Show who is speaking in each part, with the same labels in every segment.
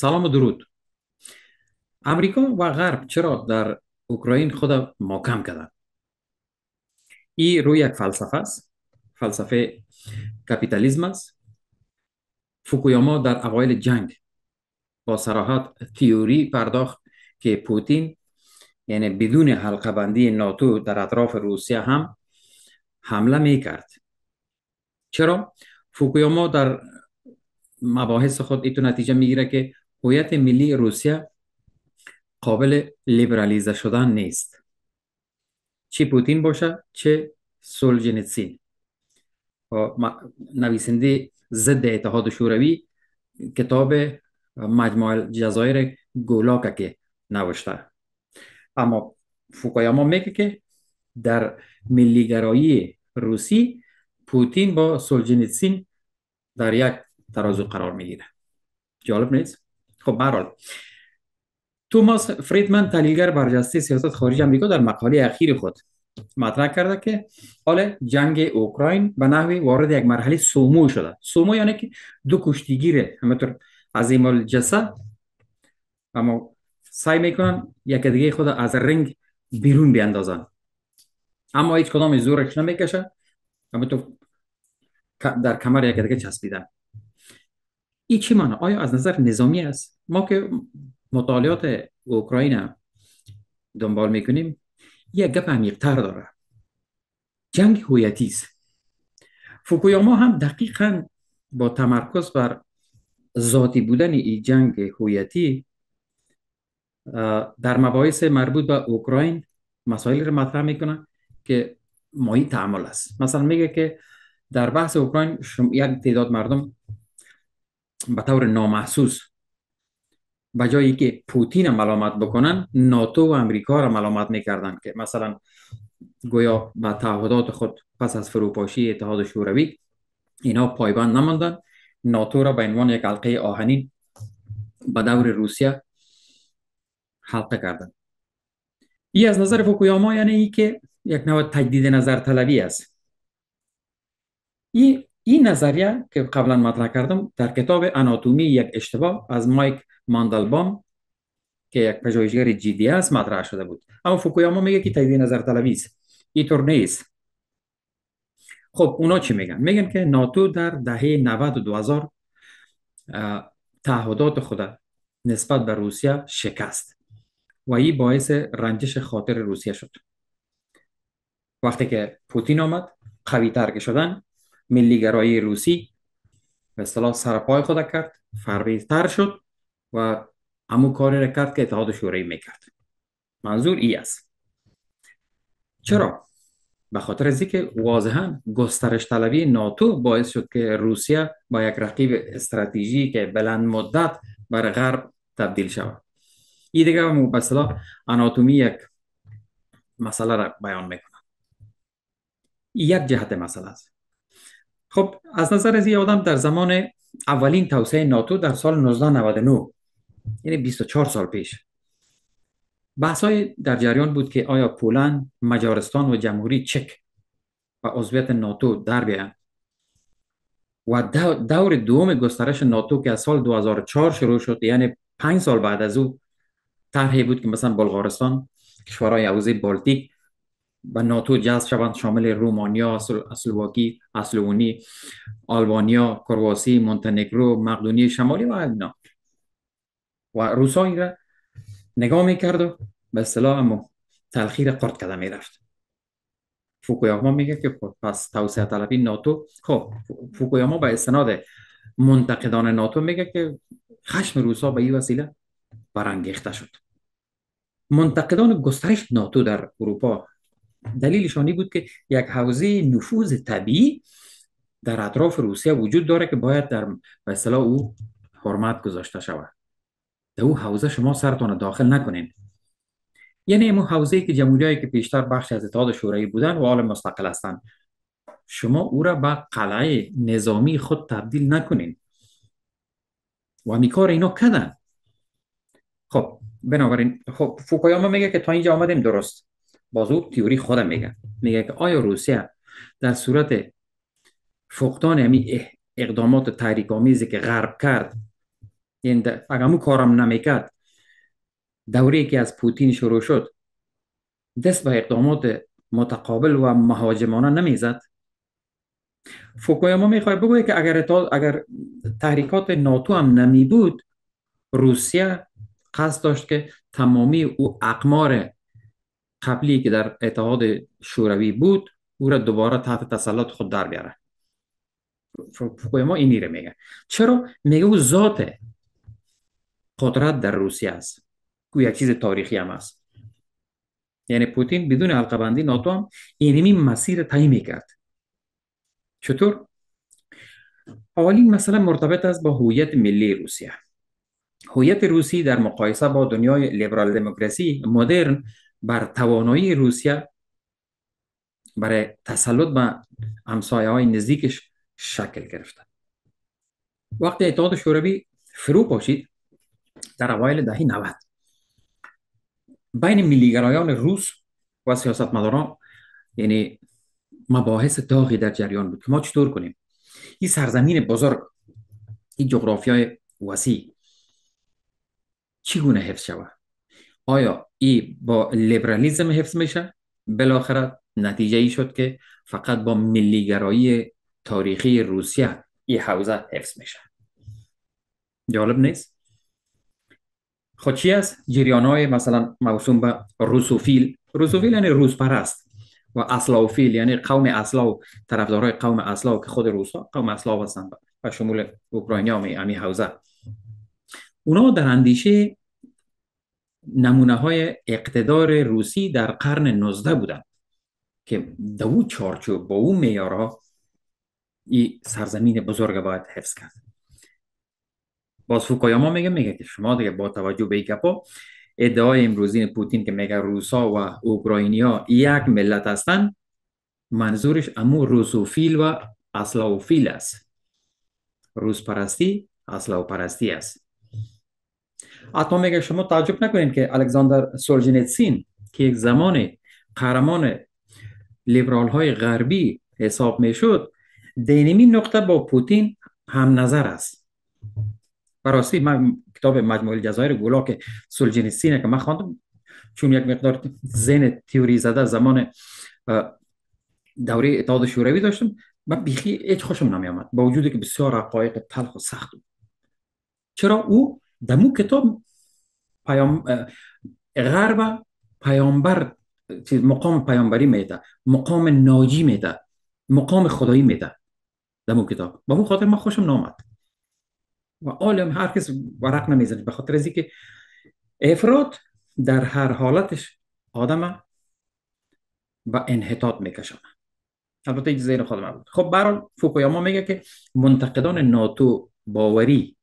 Speaker 1: سلام درود امریکا و غرب چرا در اوکراین خود ماکم کردند این روی یک فلسفه است فلسفه کپیتالیزم است فوکویاما در اوایل جنگ با سراحت تیوری پرداخت که پوتین یعنی بدون حلقه بندی ناتو در اطراف روسیه هم حمله می کرد چرا؟ فوکویاما در مباحث خود ایتو نتیجه میگیره که هویت ملی روسیه قابل لیبرالیزه شدن نیست چه پوتین باشه چه سولجنیتسین نویسنده ضد اتحاد شوروی کتاب مجموع جزایر گولاکه که نوشته اما فوکایاما میگه که در ملیگرایی روسی پوتین با سولجنیتسین در یک ترازو قرار میگیره جالب نیست خب برحال توماس فریدمن تحلیلگر برجسته سیاست خارجی آمریکا در مقاله اخیر خود مطرح کرده که حال جنگ اوکراین به نحوی وارد یک مرحله سومو شده سومو یعنی که دو کشتیگیر همطور عظیم جسد اما سعی میکنن یک دیگه خود از رنگ بیرون بیاندازن اما هیچ کدام زورش نمیکشه اما در کمر یک دیگه چسبیدن این چی معنی آیا از نظر نظامی است ما که مطالعات اوکراین دنبال میکنیم یک گپ عمیقتر داره جنگ هویتی است فوکویاما هم دقیقا با تمرکز بر ذاتی بودن این جنگ هویتی در مباحث مربوط به اوکراین مسائل رو مطرح میکنه که مایی تعامل است مثلا میگه که در بحث اوکراین یک تعداد مردم به طور نامحسوس به جایی که پوتین را ملامت بکنن ناتو و امریکا را ملامت میکردن که مثلا گویا به تعهدات خود پس از فروپاشی اتحاد شوروی اینا پایبند نماندن ناتو را به عنوان یک حلقه آهنین به دور روسیه حلقه کردن ای از نظر فوکویاما یعنی ای که یک نوع تجدید نظر طلبی است این این نظریه که قبلا مطرح کردم در کتاب اناتومی یک اشتباه از مایک ماندلبام که یک پژوهشگر جدی است مطرح شده بود اما فوکویاما میگه که تایید نظر طلبی است اینطور نیست خب اونا چی میگن میگن که ناتو در دهه 90 و 2000 تعهدات خود نسبت به روسیه شکست و این باعث رنجش خاطر روسیه شد وقتی که پوتین آمد قوی ترک شدن ملیگرایی روسی به اصطلاح سرپای خود کرد فربیزتر شد و امو کاری را کرد که اتحاد شوروی میکرد منظور ای است چرا؟ به خاطر از که واضحا گسترش طلبی ناتو باعث شد که روسیه با یک رقیب استراتژی که بلند مدت بر غرب تبدیل شود این دیگه به اصطلاح اناتومی یک مسئله را بیان میکنم یک جهت مسئله است خب از نظر یه آدم در زمان اولین توسعه ناتو در سال 1999 یعنی 24 سال پیش بحث های در جریان بود که آیا پولند، مجارستان و جمهوری چک و عضویت ناتو در بیان و دور دوم گسترش ناتو که از سال 2004 شروع شد یعنی پنج سال بعد از او طرحی بود که مثلا بلغارستان کشورهای حوزه بالتیک و ناتو جذب شوند شامل رومانیا، اسلواکی، اسلوونی، آلبانیا، کرواسی، مونتنگرو، مقدونی شمالی و اینا و روسا این را نگاه میکرد و به اصطلاح اما تلخیر قرد کده میرفت فوکویاما میگه که خب، پس توسعه طلبی ناتو خب فوکویاما به استناد منتقدان ناتو میگه که خشم روسا به این وسیله برانگیخته شد منتقدان گسترش ناتو در اروپا دلیلشانی بود که یک حوزه نفوذ طبیعی در اطراف روسیه وجود داره که باید در مثلا او حرمت گذاشته شود در او حوزه شما سرتان داخل نکنین یعنی امو حوزه که هایی که پیشتر بخش از اتحاد شورایی بودن و حال مستقل هستند شما او را به قلعه نظامی خود تبدیل نکنین و همی کار اینا کدن خب بنابراین خب فوکایاما میگه که تا اینجا آمدیم درست بازو تیوری خودم میگه میگه که آیا روسیه در صورت فقدان همی یعنی اقدامات تحریک آمیزی که غرب کرد این یعنی اگر مو کارم نمیکرد دوره که از پوتین شروع شد دست به اقدامات متقابل و مهاجمانه نمیزد فوکویاما میخواد بگوید که اگر, اگر تحریکات ناتو هم نمی بود روسیه قصد داشت که تمامی او اقمار قبلی که در اتحاد شوروی بود او را دوباره تحت تسلط خود در بیاره ما این میره میگه چرا میگه او ذات قدرت در روسیه است او یک چیز تاریخی هم است یعنی پوتین بدون حلقه ناتو هم اینمی مسیر تایی میکرد چطور اولین مسئله مرتبط است با هویت ملی روسیه هویت روسی در مقایسه با دنیای لیبرال دموکراسی مدرن بر توانایی روسیه برای تسلط به همسایه های نزدیکش شکل گرفته وقتی اتحاد شوروی فرو پاشید در اوایل دهه 90 بین ملیگرایان روس و سیاستمداران یعنی مباحث داغی در جریان بود که ما چطور کنیم این سرزمین بزرگ این جغرافیای وسیع چگونه حفظ شود آیا ای با لیبرالیزم حفظ میشه بالاخره نتیجه ای شد که فقط با ملیگرایی تاریخی روسیه این حوزه حفظ میشه جالب نیست خود خب چی است جریان های مثلا موسوم به روسوفیل روسوفیل یعنی روس پرست و اسلاوفیل یعنی قوم طرفدار طرفدارای قوم اسلاو که خود روسا قوم اسلاو هستند و شمول اوکراینی همی امی حوزه اونا در اندیشه نمونه های اقتدار روسی در قرن 19 بودن که دو او با او میارا این سرزمین بزرگ باید حفظ کرد باز فوکایاما میگه میگه که شما دیگه با توجه به این گپا ادعای امروزین پوتین که میگه روسا و اوکراینیا یک ملت هستند منظورش امو روسوفیل و اسلاوفیل است روس پرستی اسلاو پرستی است حتی میگه شما تعجب نکنید که الکساندر سولجنیتسین که یک زمان قهرمان لیبرال های غربی حساب میشد شد دینمی نقطه با پوتین هم نظر است براستی من کتاب مجموعه الجزایر گولا که سولجنیتسینه که من خواندم چون یک مقدار زن تیوری زده زمان دوره اتحاد شوروی داشتم من بیخی هیچ خوشم نمی آمد با وجود که بسیار حقایق تلخ و سخت بود چرا او در مو کتاب پیام غرب پیامبر مقام پیامبری میده مقام ناجی میده مقام خدایی میده در مو کتاب با مو خاطر ما خوشم نامد و عالم هر کس ورق نمیزنه به خاطر ازی که افراد در هر حالتش آدم و انحطاط میکشانه البته این زیر خودم بود خب برحال فوکویاما میگه که منتقدان ناتو باوری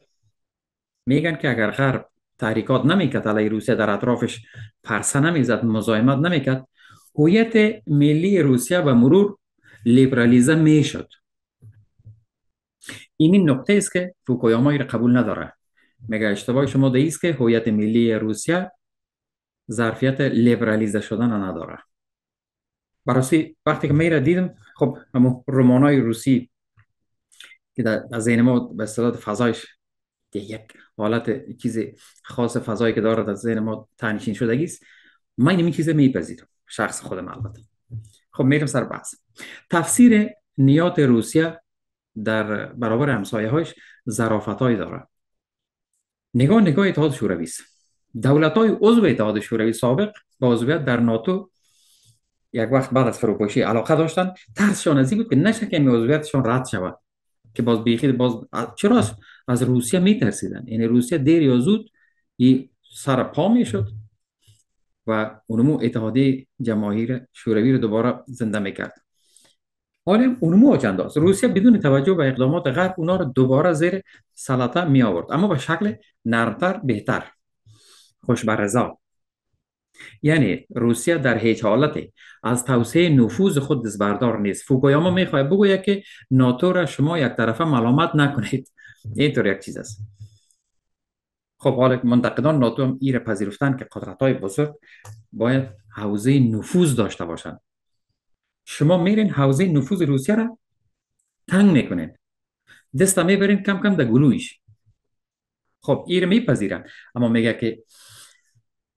Speaker 1: میگن که اگر غرب تحریکات نمیکرد علیه روسیه در اطرافش پرسه نمیزد مزاحمت نمیکرد هویت ملی روسیه به مرور لیبرالیزه میشد این نقطه است که فوکویاما را قبول نداره میگه اشتباه شما ده که هویت ملی روسیه ظرفیت لیبرالیزه شدن نداره براسی وقتی که میره دیدم خب همون های روسی که در ذهن ما به اصطلاح فضایش یک حالت چیز خاص فضایی که دارد از ذهن ما تنشین شدگی است من این چیز میپذیرم شخص خودم البته خب میرم سر بحث تفسیر نیات روسیه در برابر همسایه هایش ظرافت های داره نگاه نگاه اتحاد شوروی است دولت های عضو اتحاد شوروی سابق با عضویت در ناتو یک وقت بعد از فروپاشی علاقه داشتن ترسشان از این بود که نشه که عضویتشان رد شود که باز بیخید باز چرا از روسیه میترسیدن یعنی روسیه دیر یا زود ای سر پا میشد و اونمو اتحادی جماهیر شوروی رو دوباره زنده میکرد حالا آره، اونمو اجنداست روسیه بدون توجه به اقدامات غرب اونا رو دوباره زیر سلطه می آورد اما به شکل نرمتر بهتر خوش برزا یعنی روسیه در هیچ حالتی از توسعه نفوذ خود دزبردار نیست فوکویاما میخواه بگوید که ناتو را شما یک طرفه ملامت نکنید اینطور یک چیز است خب حالا منتقدان ناتو هم ایره پذیرفتن که قدرت های بزرگ باید حوزه نفوذ داشته باشند شما میرین حوزه نفوذ روسیه را تنگ میکنین دست میبرین کم کم در گلویش خب ایر میپذیرن اما میگه که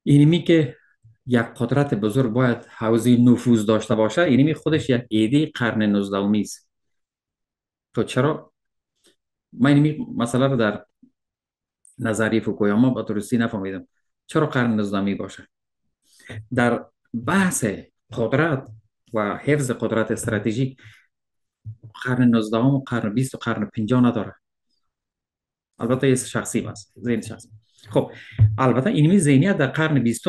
Speaker 1: اینمی یعنی که یک قدرت بزرگ باید حوزه نفوذ داشته باشه یعنی خودش یک ایده قرن 19 است تو چرا من این یعنی مسئله رو در نظریه فوکویاما با درستی نفهمیدم چرا قرن 19 باشه در بحث قدرت و حفظ قدرت استراتژیک قرن 19 و قرن 20 و قرن 50 نداره البته یه شخصی است ذهن شخصی خب البته اینمی ذهنیت در قرن 20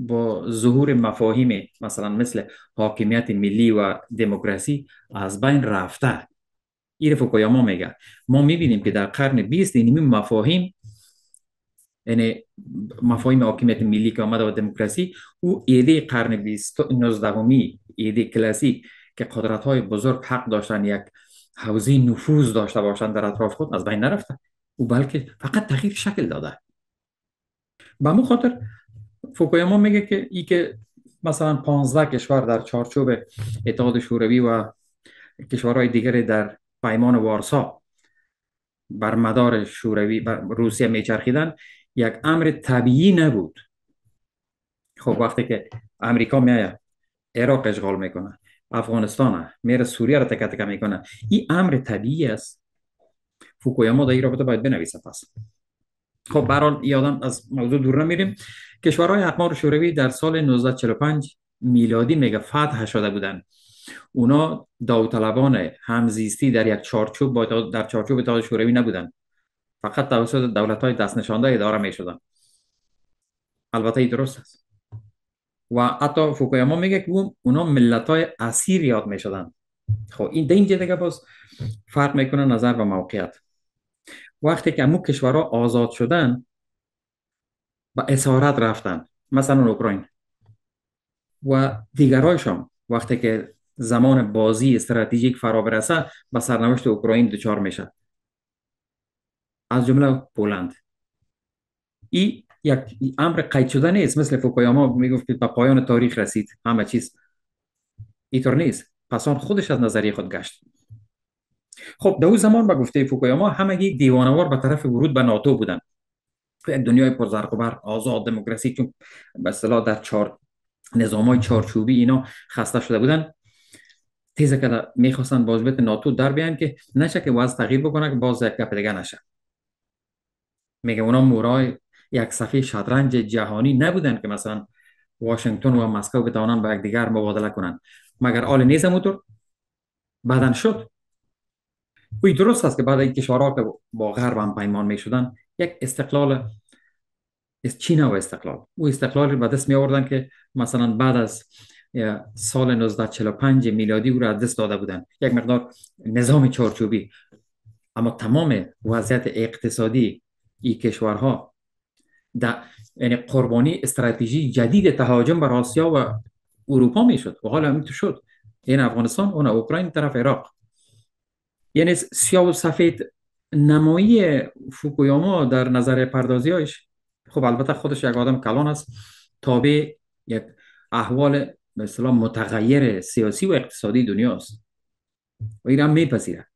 Speaker 1: با ظهور مفاهیم مثلا مثل حاکمیت ملی و دموکراسی از بین رفته این ما میگه ما میبینیم که در قرن 20 این مفاهیم یعنی مفاهیم حاکمیت ملی که آمده و دموکراسی او ایده قرن 19 همی ایده کلاسیک که قدرت های بزرگ حق داشتن یک حوزه نفوذ داشته باشند در اطراف خود از بین نرفته او بلکه فقط تغییر شکل داده به خاطر فوکویاما میگه که ای که مثلا 15 کشور در چارچوب اتحاد شوروی و کشورهای دیگری در پیمان وارسا بر مدار شوروی و روسیه میچرخیدن یک امر طبیعی نبود خب وقتی که امریکا میایه عراق اشغال میکنه افغانستان میره سوریه رو تکه تکه میکنه این امر طبیعی است فوکویاما در این رابطه باید بنویسه پس خب برحال یادم از موضوع دور نمیریم کشورهای اقمار شوروی در سال 1945 میلادی میگه فتح شده بودن اونا داوطلبان همزیستی در یک چارچوب در چارچوب اتحاد شوروی نبودن فقط توسط دولت های دست نشانده اداره می شدن البته درست است و حتی فوکویاما میگه که اونا ملت های اسیر یاد می خب این دیگه دیگه باز فرق میکنه نظر و موقعیت وقتی که امو کشورها آزاد شدن و اسارت رفتن مثلا اوکراین و دیگر وقتی که زمان بازی استراتژیک فرا برسه به سرنوشت اوکراین دچار میشه از جمله پولند این یک امر قید شده نیست مثل فوکویاما میگفت به پایان تاریخ رسید همه چیز اینطور نیست پس خودش از نظریه خود گشت خب در زمان به گفته فوکویاما همگی دیوانوار به طرف ورود به ناتو بودند دنیای پرزرق و بر آزاد دموکراسی چون به اصطلاح در چهار های چارچوبی اینا خسته شده بودن تیزه که میخواستن باز بیت ناتو در بیان که نشه که وضع تغییر بکنه که باز یک گپ دیگه نشه میگه اونا مورای یک صفحه شطرنج جهانی نبودن که مثلا واشنگتن و مسکو بتوانن با یکدیگر مبادله کنن مگر آل نیزم اونطور بعدا شد وی درست است که بعد این کشورها که با غرب هم پیمان می شدن یک استقلال از چین و استقلال او استقلال به دست می آوردن که مثلا بعد از سال 1945 میلادی او را دست داده بودن یک مقدار نظام چارچوبی اما تمام وضعیت اقتصادی این کشورها در یعنی قربانی استراتژی جدید تهاجم بر آسیا و اروپا می میشد و حالا همین شد این افغانستان اون اوکراین طرف عراق یعنی سیاه و سفید نمایی فوکویاما در نظر هایش خب البته خودش یک آدم کلان است تابع یک احوال مثلا متغیر سیاسی و اقتصادی دنیاست و ایران میپذیره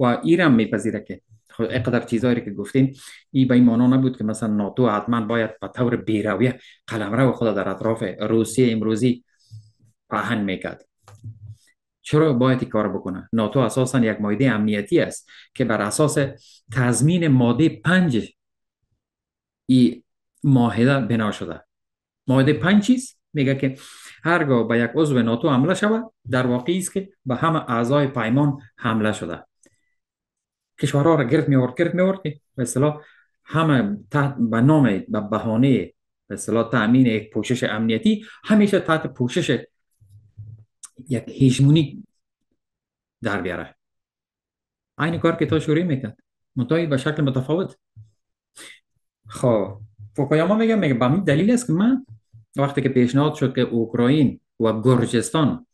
Speaker 1: و ایران میپذیره که خب اقدر چیزایی که گفتیم این به این معنا نبود که مثلا ناتو حتما باید به طور بیرویه قلمرو خود در اطراف روسیه امروزی پهن میکرد چرا باید کار بکنه ناتو اساسا یک مایده امنیتی است که بر اساس تضمین ماده پنج ای ماهده بنا شده ماده پنج میگه که هرگاه به یک عضو ناتو حمله شود در واقع است که به همه اعضای پیمان حمله شده کشورها را گرفت میورد گرفت میورد که به همه تحت به نام به بهانه به اصطلاح تامین یک پوشش امنیتی همیشه تحت پوشش یک هیجمونی در بیاره این کار که تا شوری میکن منطقی به شکل متفاوت خب فوکویاما میگم میگه به دلیل است که من وقتی که پیشنهاد شد که اوکراین و گرجستان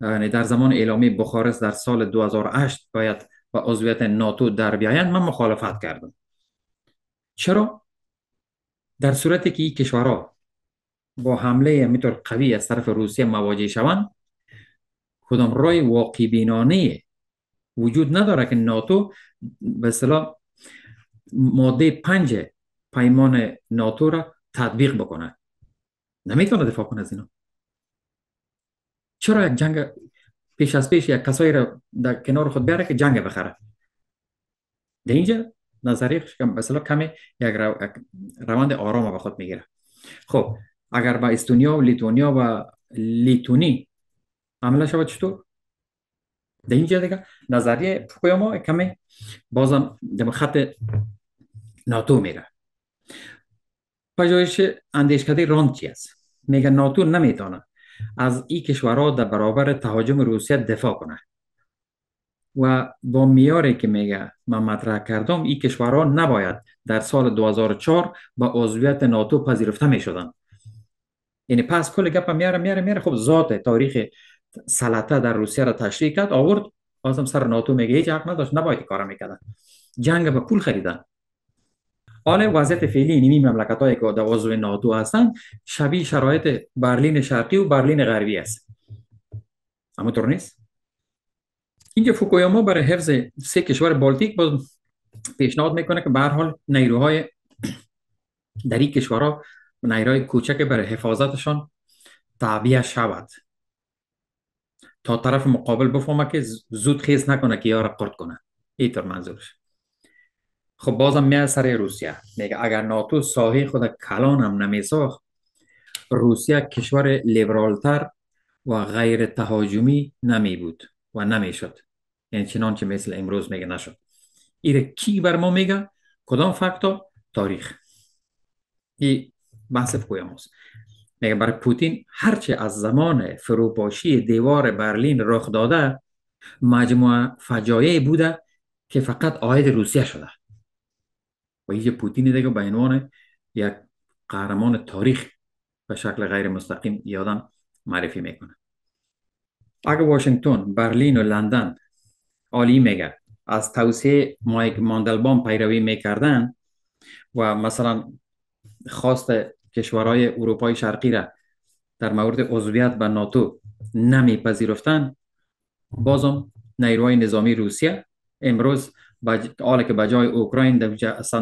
Speaker 1: یعنی در زمان اعلامی بخارست در سال 2008 باید به عضویت ناتو در بیایند من مخالفت کردم چرا در صورتی که این کشورها با حمله میتر قوی از طرف روسیه مواجه شوند کدام رای واقع بینانه وجود نداره که ناتو به اصطلاح ماده پنج پیمان ناتو را تطبیق بکنه نمیتونه دفاع کنه از اینا چرا یک جنگ پیش از پیش یک کسایی را در کنار خود بیاره که جنگ بخره در اینجا نظریه مثلا کمی یک رو... روند آرام به خود میگیره خب اگر با استونیا و لیتونیا و لیتونی عملا شود چطور در اینجا دیگه نظریه فوکویاما کمی بازم در خط ناتو میره پجایش اندیشکده راند چی است میگه ناتو نمیتونه از ای کشورها در برابر تهاجم روسیه دفاع کنه و با میاره که میگه من مطرح کردم این کشورها نباید در سال 2004 به عضویت ناتو پذیرفته میشدن یعنی پس کل گپ میاره میاره میاره خب ذات تاریخ سلطه در روسیه را تشریح کرد آورد بازم سر ناتو میگه هیچ حق نداشت نباید کار میکردن جنگ به پول خریدن حال وضعیت فعلی نیمی مملکت هایی که در عضو ناتو هستند شبیه شرایط برلین شرقی و برلین غربی است همونطور نیست اینجا فوکویاما برای حفظ سه کشور بالتیک باز پیشنهاد میکنه که به حال نیروهای در این کشورها نیروهای کوچک برای حفاظتشان تعبیه شود تا طرف مقابل بفهمه که زود خیز نکنه که یار قرد کنه ایتر منظورش خب بازم میاد سر روسیه میگه اگر ناتو ساحه خود کلان هم ساخت، روسیه کشور لیبرالتر و غیر تهاجمی نمی بود و نمیشد یعنی چنانچه مثل امروز میگه نشد ایره کی بر ما میگه کدام فکتا تاریخ ای بحث هست، میگه برای پوتین هرچه از زمان فروپاشی دیوار برلین رخ داده مجموعه فجایه بوده که فقط آید روسیه شده و اینجا پوتین دیگه به عنوان یک قهرمان تاریخ به شکل غیر مستقیم یادم معرفی میکنه اگر واشنگتن، برلین و لندن عالی میگه از توصیه مایک ماندلبان پیروی میکردن و مثلا خواست کشورهای اروپای شرقی را در مورد عضویت به ناتو نمیپذیرفتند، بازم نیروهای نظامی روسیه امروز بج... حالا که بجای اوکراین در...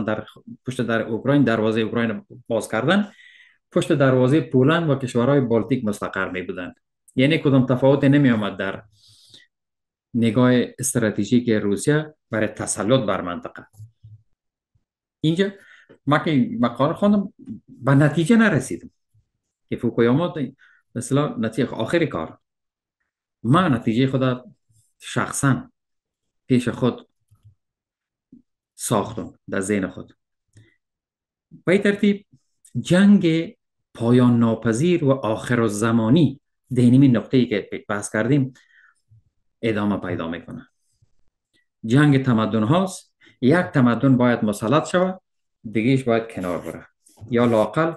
Speaker 1: در پشت در اوکراین دروازه اوکراین باز کردن پشت دروازه پولند و کشورهای بالتیک مستقر می بودن یعنی کدام تفاوت نمی آمد در نگاه استراتژیک روسیه برای تسلط بر منطقه اینجا ما که مقاله خوندم به نتیجه نرسیدم که فوکویاما مثلا نتیجه آخر کار من نتیجه خدا شخصا پیش خود ساختم در ذهن خود به ترتیب جنگ پایان ناپذیر و آخر و زمانی نقطه‌ای نقطه ای که بحث کردیم ادامه پیدا میکنه جنگ تمدن هاست یک تمدن باید مسلط شود دیگهش باید کنار بره یا لاقل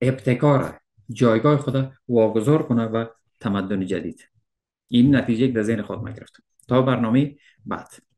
Speaker 1: ابتکار جایگاه خود واگذار کنه و تمدن جدید این نتیجه در ذهن خود ما تا برنامه بعد